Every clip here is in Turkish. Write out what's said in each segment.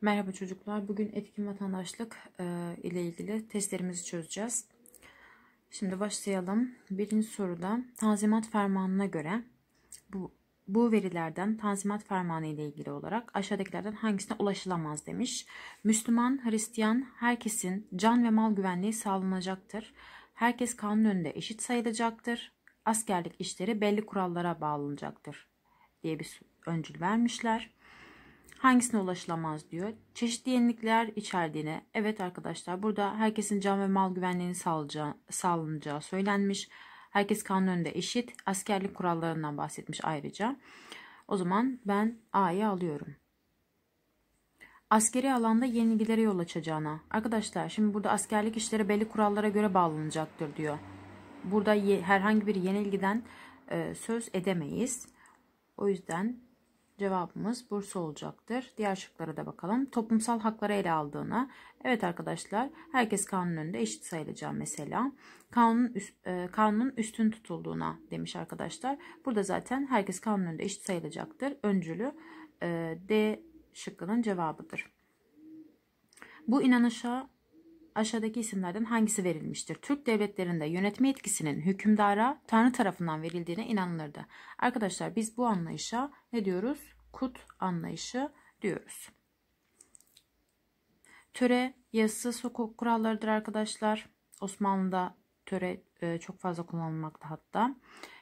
Merhaba çocuklar. Bugün etkin vatandaşlık e, ile ilgili testlerimizi çözeceğiz. Şimdi başlayalım. Birinci soruda Tanzimat Fermanı'na göre bu, bu verilerden Tanzimat Fermanı ile ilgili olarak aşağıdakilerden hangisine ulaşılamaz demiş. Müslüman, Hristiyan herkesin can ve mal güvenliği sağlanacaktır. Herkes kanun önünde eşit sayılacaktır. Askerlik işleri belli kurallara bağlanacaktır diye bir öncül vermişler hangisine ulaşılamaz diyor. Çeşitli yenilikler içerdiğine. Evet arkadaşlar burada herkesin can ve mal güvenliğini sağlanacağı söylenmiş. Herkes kanun önünde eşit. Askerlik kurallarından bahsetmiş ayrıca. O zaman ben A'yı alıyorum. Askeri alanda yenilgilere yol açacağına. Arkadaşlar şimdi burada askerlik işleri belli kurallara göre bağlanacaktır diyor. Burada herhangi bir yenilgiden e, söz edemeyiz. O yüzden Cevabımız Bursa olacaktır. Diğer şıklara da bakalım. Toplumsal hakları ele aldığına. Evet arkadaşlar herkes kanun önünde eşit sayılacak mesela. Kanunun, üst, e, kanunun üstün tutulduğuna demiş arkadaşlar. Burada zaten herkes kanun önünde eşit sayılacaktır. Öncülü e, D şıkkının cevabıdır. Bu inanışa aşağıdaki isimlerden hangisi verilmiştir? Türk devletlerinde yönetme etkisinin hükümdara Tanrı tarafından verildiğine inanılırdı. Arkadaşlar biz bu anlayışa ne diyoruz? Kut anlayışı diyoruz. Töre yazısı hukuk kurallarıdır arkadaşlar. Osmanlı'da töre e, çok fazla kullanılmakta hatta.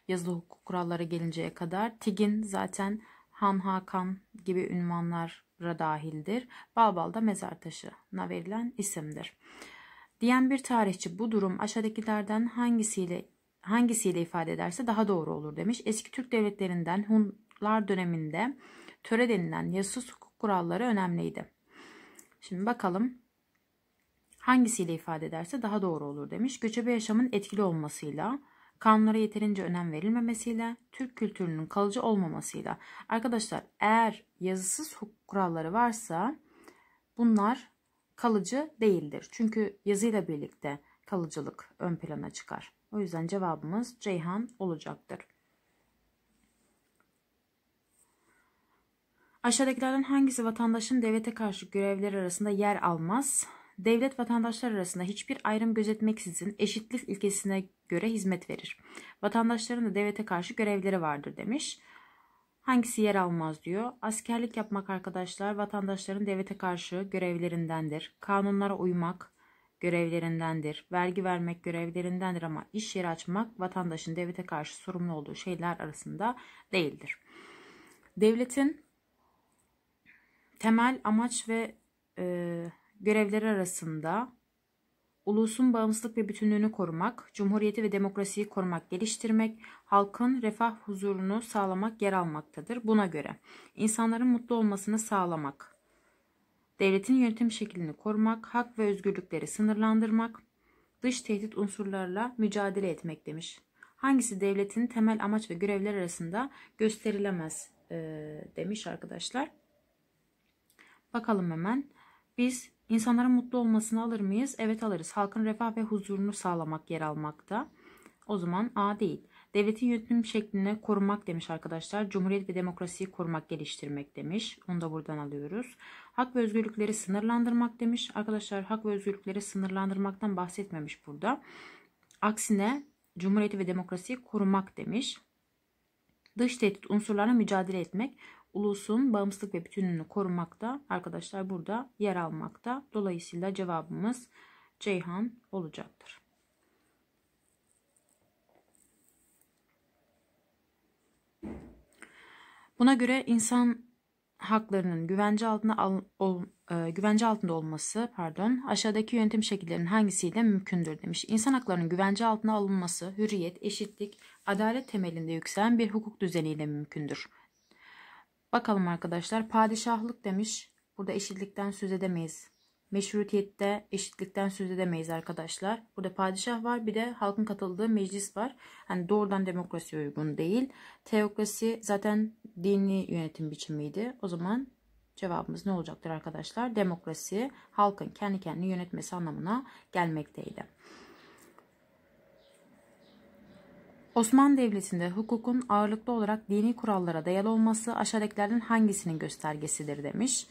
Yazılı hukuk kuralları gelinceye kadar. Tigin zaten Han Hakan gibi ünvanlara dahildir. Balbal da mezar taşına verilen isimdir. Diyen bir tarihçi bu durum aşağıdakilerden hangisiyle hangisiyle ifade ederse daha doğru olur demiş. Eski Türk devletlerinden Hunlar döneminde töre denilen yasus hukuk kuralları önemliydi. Şimdi bakalım hangisiyle ifade ederse daha doğru olur demiş. Göçebe yaşamın etkili olmasıyla kanunlara yeterince önem verilmemesiyle, Türk kültürünün kalıcı olmamasıyla. Arkadaşlar eğer yazısız hukuk kuralları varsa bunlar kalıcı değildir. Çünkü yazıyla birlikte kalıcılık ön plana çıkar. O yüzden cevabımız Ceyhan olacaktır. Aşağıdakilerden hangisi vatandaşın devlete karşı görevleri arasında yer almaz? devlet vatandaşlar arasında hiçbir ayrım gözetmeksizin eşitlik ilkesine göre hizmet verir. Vatandaşların da devlete karşı görevleri vardır demiş. Hangisi yer almaz diyor. Askerlik yapmak arkadaşlar vatandaşların devlete karşı görevlerindendir. Kanunlara uymak görevlerindendir. Vergi vermek görevlerindendir ama iş yeri açmak vatandaşın devlete karşı sorumlu olduğu şeyler arasında değildir. Devletin temel amaç ve e, görevleri arasında ulusun bağımsızlık ve bütünlüğünü korumak, cumhuriyeti ve demokrasiyi korumak, geliştirmek, halkın refah huzurunu sağlamak yer almaktadır. Buna göre insanların mutlu olmasını sağlamak, devletin yönetim şeklini korumak, hak ve özgürlükleri sınırlandırmak, dış tehdit unsurlarla mücadele etmek demiş. Hangisi devletin temel amaç ve görevler arasında gösterilemez e, demiş arkadaşlar. Bakalım hemen. Biz İnsanların mutlu olmasını alır mıyız? Evet alırız. Halkın refah ve huzurunu sağlamak yer almakta. O zaman A değil. Devletin yönetim şeklini korumak demiş arkadaşlar. Cumhuriyet ve demokrasiyi korumak, geliştirmek demiş. Onu da buradan alıyoruz. Hak ve özgürlükleri sınırlandırmak demiş. Arkadaşlar hak ve özgürlükleri sınırlandırmaktan bahsetmemiş burada. Aksine cumhuriyeti ve demokrasiyi korumak demiş. Dış tehdit unsurlarına mücadele etmek ulusun bağımsızlık ve bütünlüğünü korumakta arkadaşlar burada yer almakta. Dolayısıyla cevabımız Ceyhan olacaktır. Buna göre insan haklarının güvence altında al, ol, e, güvence altında olması, pardon, aşağıdaki yönetim şekillerinin hangisiyle mümkündür demiş. İnsan haklarının güvence altına alınması, hürriyet, eşitlik, adalet temelinde yükselen bir hukuk düzeniyle mümkündür Bakalım arkadaşlar padişahlık demiş. Burada eşitlikten söz edemeyiz. Meşrutiyette eşitlikten söz edemeyiz arkadaşlar. Burada padişah var bir de halkın katıldığı meclis var. Yani doğrudan demokrasi uygun değil. Teokrasi zaten dini yönetim biçimiydi. O zaman cevabımız ne olacaktır arkadaşlar? Demokrasi halkın kendi kendini yönetmesi anlamına gelmekteydi. Osman Devleti'nde hukukun ağırlıklı olarak dini kurallara dayalı olması aşağıdakilerden hangisinin göstergesidir demiş.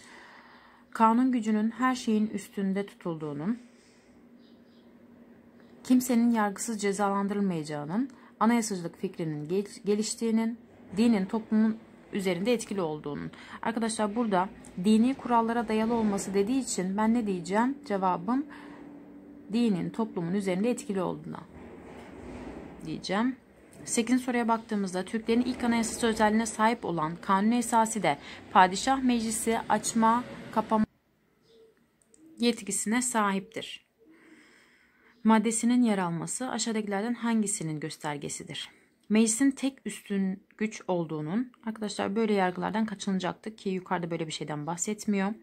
Kanun gücünün her şeyin üstünde tutulduğunun, kimsenin yargısız cezalandırılmayacağının, anayasacılık fikrinin geliştiğinin, dinin toplumun üzerinde etkili olduğunun. Arkadaşlar burada dini kurallara dayalı olması dediği için ben ne diyeceğim? Cevabım dinin toplumun üzerinde etkili olduğuna diyeceğim. 8. soruya baktığımızda Türklerin ilk anayasası özelliğine sahip olan Kanuni esası de padişah meclisi açma kapama yetkisine sahiptir. Maddesinin yer alması aşağıdakilerden hangisinin göstergesidir? Meclisin tek üstün güç olduğunun arkadaşlar böyle yargılardan kaçınacaktı ki yukarıda böyle bir şeyden bahsetmiyor.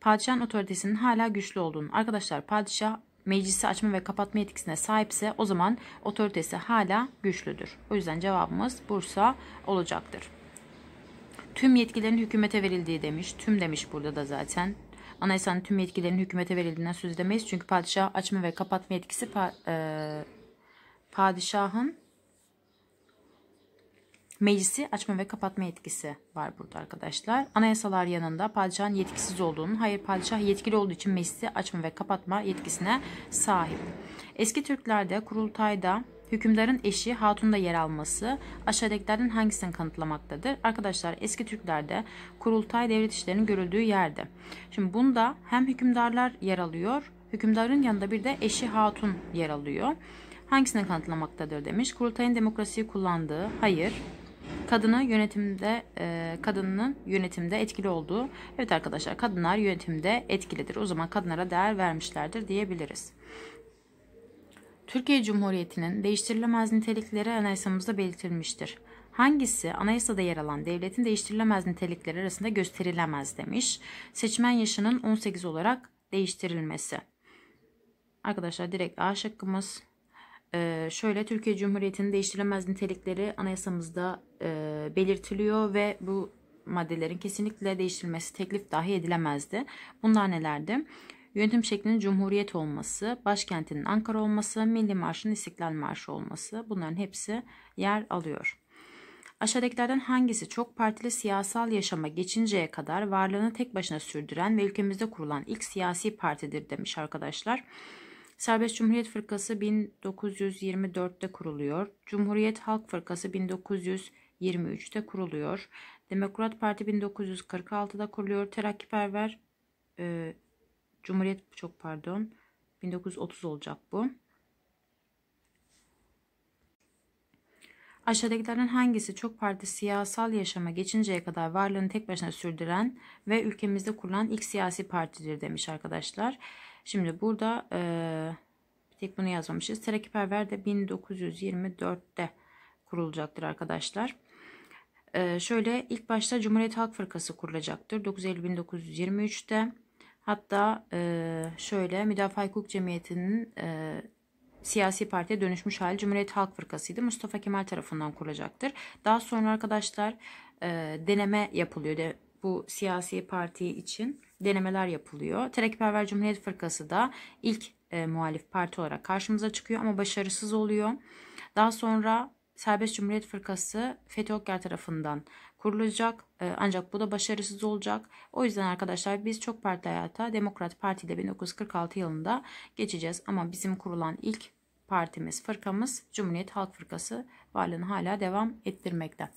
Padişahın otoritesinin hala güçlü olduğunu arkadaşlar padişah meclisi açma ve kapatma yetkisine sahipse o zaman otoritesi hala güçlüdür. O yüzden cevabımız Bursa olacaktır. Tüm yetkilerin hükümete verildiği demiş. Tüm demiş burada da zaten. Anayasanın tüm yetkilerin hükümete verildiğinden söz edemeyiz. Çünkü padişah açma ve kapatma yetkisi pa e padişahın meclisi açma ve kapatma yetkisi var burada arkadaşlar. Anayasalar yanında padişahın yetkisiz olduğunun, hayır padişah yetkili olduğu için meclisi açma ve kapatma yetkisine sahip. Eski Türklerde kurultayda hükümdarın eşi hatunda yer alması aşağıdakilerden hangisini kanıtlamaktadır? Arkadaşlar eski Türklerde kurultay devlet işlerinin görüldüğü yerde. Şimdi bunda hem hükümdarlar yer alıyor, hükümdarın yanında bir de eşi hatun yer alıyor. Hangisini kanıtlamaktadır demiş. Kurultayın demokrasiyi kullandığı hayır kadını yönetimde e, kadının yönetimde etkili olduğu. Evet arkadaşlar kadınlar yönetimde etkilidir. O zaman kadınlara değer vermişlerdir diyebiliriz. Türkiye Cumhuriyeti'nin değiştirilemez nitelikleri anayasamızda belirtilmiştir. Hangisi anayasada yer alan devletin değiştirilemez nitelikleri arasında gösterilemez demiş. Seçmen yaşının 18 olarak değiştirilmesi. Arkadaşlar direkt A şıkkımız ee, şöyle Türkiye Cumhuriyeti'nin değiştirilemez nitelikleri anayasamızda e, belirtiliyor ve bu maddelerin kesinlikle değiştirilmesi teklif dahi edilemezdi. Bunlar nelerdi? Yönetim şeklinin cumhuriyet olması, başkentinin Ankara olması, Milli Marş'ın İstiklal Marşı olması bunların hepsi yer alıyor. Aşağıdakilerden hangisi çok partili siyasal yaşama geçinceye kadar varlığını tek başına sürdüren ve ülkemizde kurulan ilk siyasi partidir demiş arkadaşlar. Serbest Cumhuriyet Fırkası 1924'te kuruluyor. Cumhuriyet Halk Fırkası 1923'te kuruluyor. Demokrat Parti 1946'da kuruluyor. Terakkiperver e, Cumhuriyet çok pardon 1930 olacak bu. Aşağıdakilerden hangisi çok parti siyasal yaşama geçinceye kadar varlığını tek başına sürdüren ve ülkemizde kurulan ilk siyasi partidir demiş arkadaşlar. Şimdi burada e, bir tek bunu yazmamışız. Terakip Perver de 1924'te kurulacaktır arkadaşlar. E, şöyle ilk başta Cumhuriyet Halk Fırkası kurulacaktır. 9 Eylül 1923'te. Hatta e, şöyle Müdafaa Hukuk Cemiyeti'nin e, siyasi partiye dönüşmüş hali Cumhuriyet Halk Fırkası'ydı. Mustafa Kemal tarafından kurulacaktır. Daha sonra arkadaşlar e, deneme yapılıyor. De, bu siyasi parti için denemeler yapılıyor. Terekperver Cumhuriyet Fırkası da ilk e, muhalif parti olarak karşımıza çıkıyor ama başarısız oluyor. Daha sonra Serbest Cumhuriyet Fırkası Fethi Okyar tarafından kurulacak. E, ancak bu da başarısız olacak. O yüzden arkadaşlar biz çok partili hayata Demokrat Parti ile 1946 yılında geçeceğiz. Ama bizim kurulan ilk partimiz, fırkamız Cumhuriyet Halk Fırkası varlığını hala devam ettirmekte.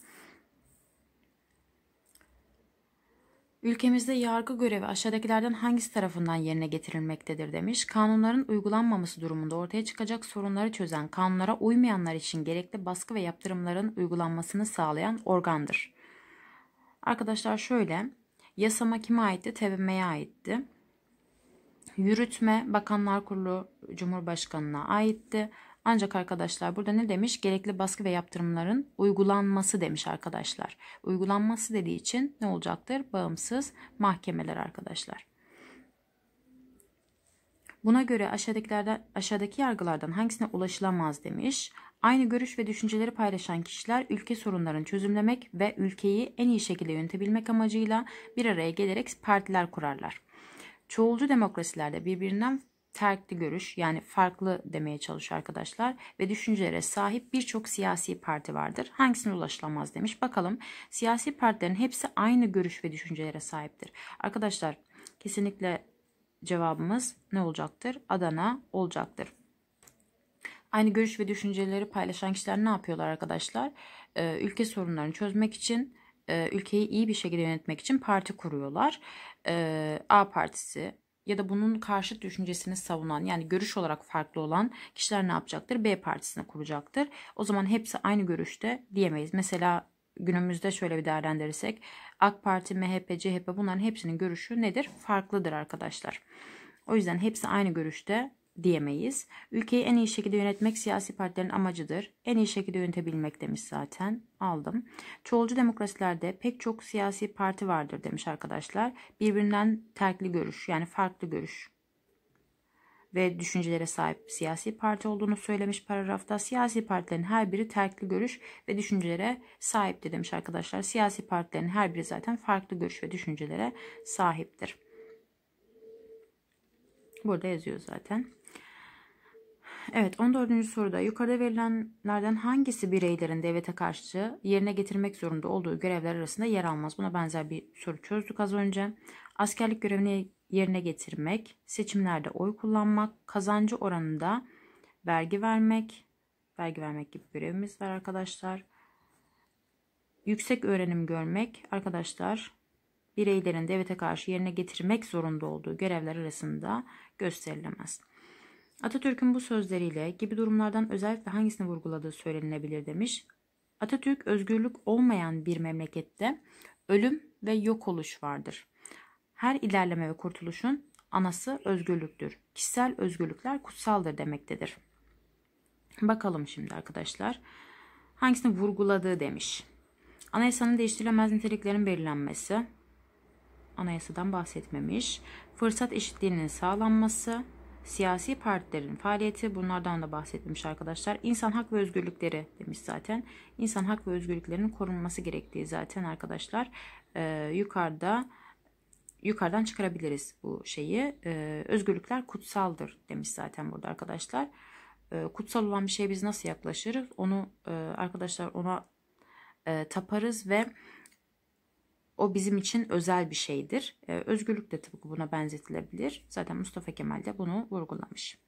Ülkemizde yargı görevi aşağıdakilerden hangisi tarafından yerine getirilmektedir demiş. Kanunların uygulanmaması durumunda ortaya çıkacak sorunları çözen, kanunlara uymayanlar için gerekli baskı ve yaptırımların uygulanmasını sağlayan organdır. Arkadaşlar şöyle, yasama kime aitti? TBMM'ye aitti. Yürütme Bakanlar Kurulu Cumhurbaşkanına aitti. Ancak arkadaşlar burada ne demiş? Gerekli baskı ve yaptırımların uygulanması demiş arkadaşlar. Uygulanması dediği için ne olacaktır? Bağımsız mahkemeler arkadaşlar. Buna göre aşağıdakilerden, aşağıdaki yargılardan hangisine ulaşılamaz demiş. Aynı görüş ve düşünceleri paylaşan kişiler ülke sorunlarını çözümlemek ve ülkeyi en iyi şekilde yönetebilmek amacıyla bir araya gelerek partiler kurarlar. Çoğulcu demokrasilerde birbirinden terkli görüş yani farklı demeye çalışıyor arkadaşlar ve düşüncelere sahip birçok siyasi parti vardır. Hangisine ulaşılamaz demiş. Bakalım siyasi partilerin hepsi aynı görüş ve düşüncelere sahiptir. Arkadaşlar kesinlikle cevabımız ne olacaktır? Adana olacaktır. Aynı görüş ve düşünceleri paylaşan kişiler ne yapıyorlar arkadaşlar? Ee, ülke sorunlarını çözmek için, e, ülkeyi iyi bir şekilde yönetmek için parti kuruyorlar. Ee, A partisi, ya da bunun karşıt düşüncesini savunan yani görüş olarak farklı olan kişiler ne yapacaktır? B partisini kuracaktır. O zaman hepsi aynı görüşte diyemeyiz. Mesela günümüzde şöyle bir değerlendirirsek AK Parti, MHP, CHP bunların hepsinin görüşü nedir? Farklıdır arkadaşlar. O yüzden hepsi aynı görüşte diyemeyiz. Ülkeyi en iyi şekilde yönetmek siyasi partilerin amacıdır. En iyi şekilde yönetebilmek demiş zaten. Aldım. Çoğulcu demokrasilerde pek çok siyasi parti vardır demiş arkadaşlar. Birbirinden terkli görüş yani farklı görüş ve düşüncelere sahip siyasi parti olduğunu söylemiş paragrafta. Siyasi partilerin her biri terkli görüş ve düşüncelere sahip demiş arkadaşlar. Siyasi partilerin her biri zaten farklı görüş ve düşüncelere sahiptir. Burada yazıyor zaten. Evet 14. soruda yukarıda verilenlerden hangisi bireylerin devlete karşı yerine getirmek zorunda olduğu görevler arasında yer almaz? Buna benzer bir soru çözdük az önce. Askerlik görevini yerine getirmek, seçimlerde oy kullanmak, kazancı oranında vergi vermek, vergi vermek gibi görevimiz var arkadaşlar. Yüksek öğrenim görmek arkadaşlar bireylerin devlete karşı yerine getirmek zorunda olduğu görevler arasında gösterilemez. Atatürk'ün bu sözleriyle gibi durumlardan özellikle hangisini vurguladığı söylenilebilir demiş. Atatürk özgürlük olmayan bir memlekette ölüm ve yok oluş vardır. Her ilerleme ve kurtuluşun anası özgürlüktür. Kişisel özgürlükler kutsaldır demektedir. Bakalım şimdi arkadaşlar. Hangisini vurguladığı demiş. Anayasanın değiştirilemez niteliklerin belirlenmesi. Anayasadan bahsetmemiş. Fırsat eşitliğinin sağlanması siyasi partilerin faaliyeti bunlardan da bahsetmiş arkadaşlar. İnsan hak ve özgürlükleri demiş zaten. İnsan hak ve özgürlüklerinin korunması gerektiği zaten arkadaşlar e, yukarıda yukarıdan çıkarabiliriz bu şeyi. E, özgürlükler kutsaldır demiş zaten burada arkadaşlar. E, kutsal olan bir şeye biz nasıl yaklaşırız? Onu e, arkadaşlar ona e, taparız ve o bizim için özel bir şeydir. Ee, özgürlük de tıpkı buna benzetilebilir. Zaten Mustafa Kemal de bunu vurgulamış.